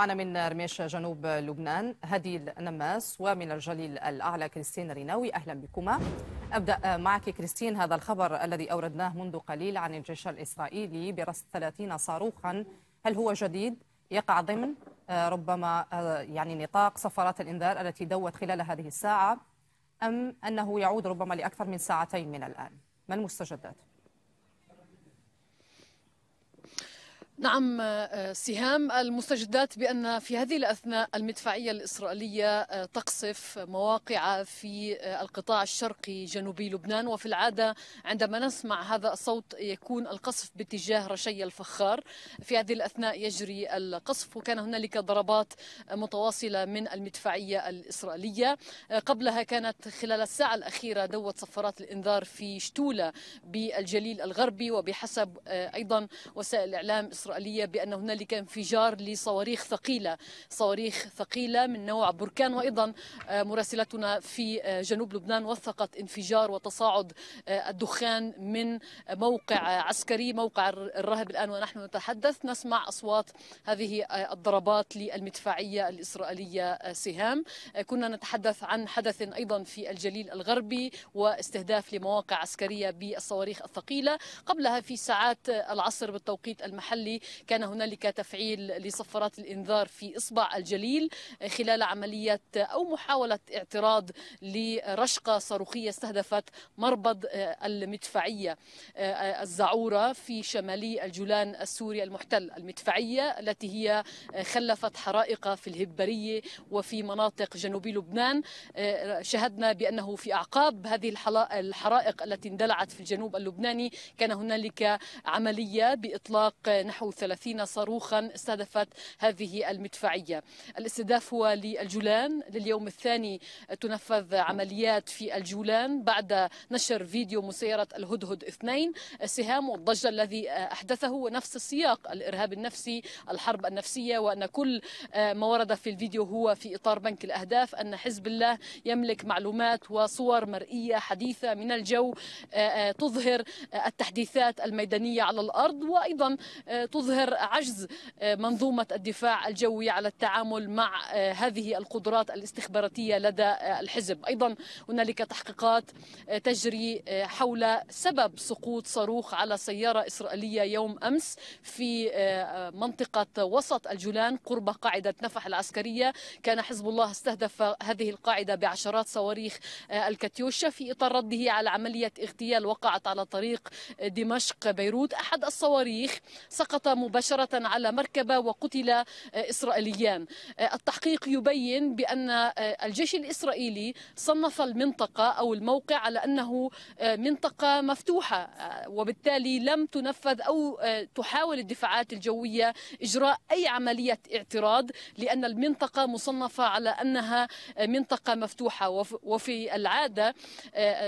معنا من رميش جنوب لبنان هدي النماس ومن الجليل الأعلى كريستين ريناوي أهلا بكما أبدأ معك كريستين هذا الخبر الذي أوردناه منذ قليل عن الجيش الإسرائيلي برصد 30 صاروخا هل هو جديد يقع ضمن آه، ربما آه، يعني نطاق صفارات الإنذار التي دوت خلال هذه الساعة أم أنه يعود ربما لأكثر من ساعتين من الآن ما المستجدات؟ نعم آه، سهام المستجدات بأن في هذه الأثناء المدفعية الإسرائيلية آه، تقصف مواقع في آه، القطاع الشرقي جنوبي لبنان وفي العادة عندما نسمع هذا الصوت يكون القصف باتجاه رشي الفخار في هذه الأثناء يجري القصف وكان هنالك ضربات متواصلة من المدفعية الإسرائيلية قبلها كانت خلال الساعة الأخيرة دوت صفارات الإنذار في شتولة بالجليل الغربي وبحسب أيضا وسائل الإعلام إسرائيلية الإسرائيلية بأن هنالك انفجار لصواريخ ثقيلة صواريخ ثقيلة من نوع بركان وأيضا آه، مراسلتنا في آه، جنوب لبنان وثقت انفجار وتصاعد آه، الدخان من موقع عسكري موقع الرهب الآن ونحن نتحدث نسمع أصوات هذه الضربات للمدفعية الإسرائيلية سهام كنا نتحدث عن حدث أيضا في الجليل الغربي واستهداف لمواقع عسكرية بالصواريخ الثقيلة قبلها في ساعات العصر بالتوقيت المحلي كان هنالك تفعيل لصفارات الإنذار في إصبع الجليل خلال عملية أو محاولة اعتراض لرشقة صاروخية استهدفت مربض آه، المدفعية آه، الزعورة في شمالي الجولان السوري المحتل المدفعية التي هي آه، خلفت حرائق في الهبرية وفي مناطق جنوبي لبنان شهدنا بأنه في أعقاب هذه الحرائق التي اندلعت في الجنوب اللبناني كان هنالك عملية بإطلاق نحو 36 صاروخا استهدفت هذه المدفعية الاستهداف هو للجولان لليوم الثاني تنفذ عمليات في الجولان بعد نشر فيديو مسيرة الهدهد اثنين سهام والضجة الذي أحدثه نفس السياق الإرهاب النفسي الحرب النفسية وأن كل ما ورد في الفيديو هو في إطار بنك الأهداف أن حزب الله يملك معلومات وصور مرئية حديثة من الجو آه، آه، تظهر التحديثات الميدانية على الأرض وأيضا تظهر آه، تظهر عجز آه، منظومة الدفاع الجوي على التعامل مع آه، هذه القدرات الاستخباراتية لدى آه، الحزب أيضا هنالك تحقيقات تجري حول سبب سقوط صاروخ على سيارة إسرائيلية يوم أمس في منطقة وسط الجولان قرب قاعدة نفح العسكرية كان حزب الله استهدف هذه القاعدة بعشرات صواريخ الكاتيوشا في إطار رده على عملية اغتيال وقعت على طريق دمشق بيروت أحد الصواريخ سقط مباشرة على مركبة وقتل آه، إسرائيليان آه، التحقيق يبين بأن آه، الجيش الإسرائيلي صنف المنطقة أو الموقع على أنه منطقة مفتوحة وبالتالي لم تنفذ أو تحاول الدفاعات الجوية إجراء أي عملية اعتراض لأن المنطقة مصنفة على أنها منطقة مفتوحة وفي العادة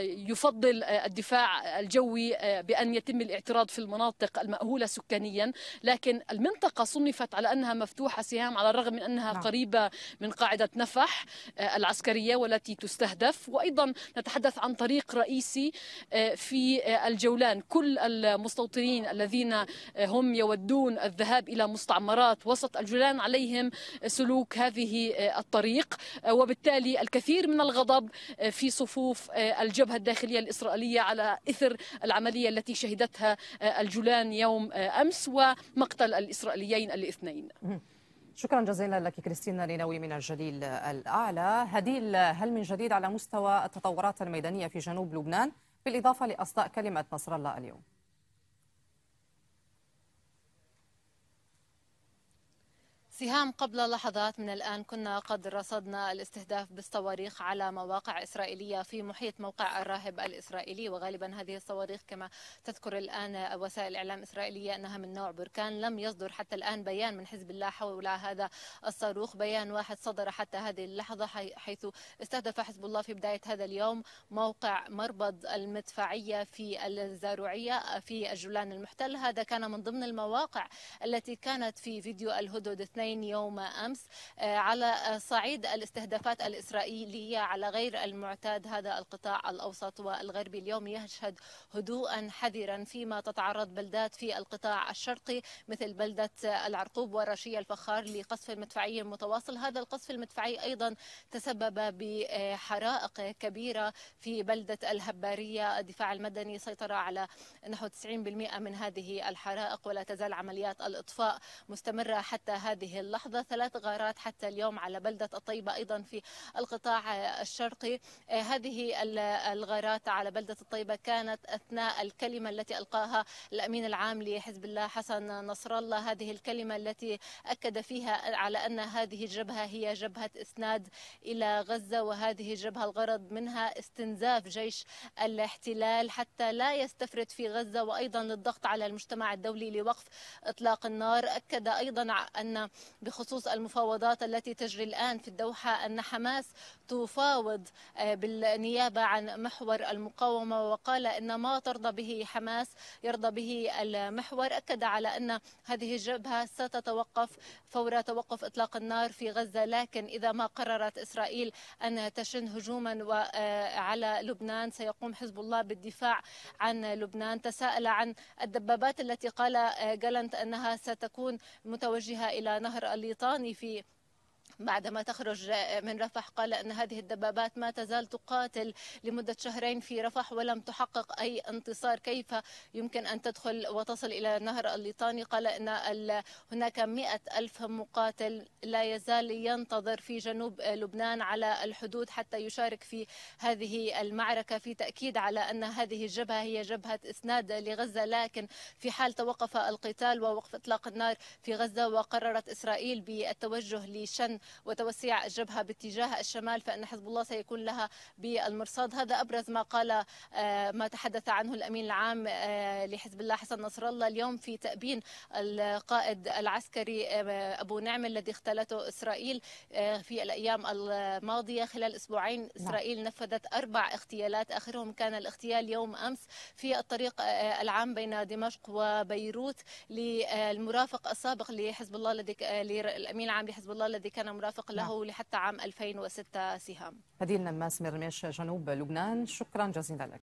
يفضل الدفاع الجوي بأن يتم الاعتراض في المناطق المأهولة سكانيا لكن المنطقة صنفت على أنها مفتوحة سهام على الرغم من أنها نعم. قريبة من قاعدة نفح آه، العسكرية والتي تستهدف وأيضا نتحدث عن طريق رئيسي آه، في آه، الجولان كل المستوطنين الذين هم يودون الذهاب إلى مستعمرات وسط الجولان عليهم سلوك هذه الطريق وبالتالي الكثير من الغضب في صفوف الجبهة الداخلية الإسرائيلية على إثر العملية التي شهدتها الجولان يوم أمس و مقتل الإسرائيليين الاثنين شكرا جزيلا لك كريستينا لينوي من الجليل الأعلى هديل هل من جديد على مستوى التطورات الميدانية في جنوب لبنان بالإضافة لأصداء كلمة نصر الله اليوم سهام قبل لحظات من الآن كنا قد رصدنا الاستهداف بالصواريخ على مواقع إسرائيلية في محيط موقع الراهب الإسرائيلي وغالبا هذه الصواريخ كما تذكر الآن وسائل إعلام إسرائيلية أنها من نوع بركان لم يصدر حتى الآن بيان من حزب الله حول هذا الصاروخ بيان واحد صدر حتى هذه اللحظة حيث استهدف حزب الله في بداية هذا اليوم موقع مربض المدفعية في الزاروعية في الجولان المحتل هذا كان من ضمن المواقع التي كانت في فيديو الهدود اثنين العين يوم أمس آه، على آه، صعيد الاستهدافات الإسرائيلية على غير المعتاد هذا القطاع الأوسط والغربي اليوم يشهد هدوءا حذرا فيما تتعرض بلدات في القطاع الشرقي مثل بلدة آه، العرقوب ورشية الفخار لقصف مدفعي متواصل هذا القصف المدفعي أيضا تسبب بحرائق كبيرة في بلدة الهبارية الدفاع المدني سيطر على نحو 90% من هذه الحرائق ولا تزال عمليات الإطفاء مستمرة حتى هذه اللحظة ثلاث غارات حتى اليوم على بلدة الطيبة أيضا في القطاع الشرقي آه، هذه الغارات على بلدة الطيبة كانت أثناء الكلمة التي ألقاها الأمين العام لحزب الله حسن نصر الله هذه الكلمة التي أكد فيها على أن هذه الجبهة هي جبهة إسناد إلى غزة وهذه الجبهة الغرض منها استنزاف جيش الاحتلال حتى لا يستفرد في غزة وأيضا الضغط على المجتمع الدولي لوقف إطلاق النار أكد أيضا أن بخصوص المفاوضات التي تجري الآن في الدوحة أن حماس تفاوض آه، بالنيابة عن محور المقاومة وقال إن ما ترضى به حماس يرضى به المحور أكد على أن هذه الجبهة ستتوقف فور توقف إطلاق النار في غزة لكن إذا ما قررت إسرائيل أن تشن هجوما آه، على لبنان سيقوم حزب الله بالدفاع عن لبنان تساءل عن الدبابات التي قال آه، جالنت أنها ستكون متوجهة إلى نهر النهر الليطاني في بعدما تخرج من رفح قال أن هذه الدبابات ما تزال تقاتل لمدة شهرين في رفح ولم تحقق أي انتصار كيف يمكن أن تدخل وتصل إلى نهر الليطاني قال أن هناك مئة ألف مقاتل لا يزال ينتظر في جنوب لبنان على الحدود حتى يشارك في هذه المعركة في تأكيد على أن هذه الجبهة هي جبهة إسناد لغزة لكن في حال توقف القتال ووقف إطلاق النار في غزة وقررت إسرائيل بالتوجه لشن وتوسيع الجبهة باتجاه الشمال فإن حزب الله سيكون لها بالمرصاد هذا أبرز ما قال آه، ما تحدث عنه الأمين العام آه، لحزب الله حسن نصر الله اليوم في تأبين القائد العسكري آه، أبو نعم الذي اغتالته إسرائيل في الأيام الماضية خلال أسبوعين نعم. إسرائيل نفذت أربع اغتيالات آخرهم كان الاغتيال يوم أمس في الطريق العام بين دمشق وبيروت للمرافق السابق لحزب الله الذي الأمين العام لحزب الله الذي كان مرافق له نعم. لحتى عام 2006 سهام هديل نماس من جنوب لبنان شكرا جزيلا لك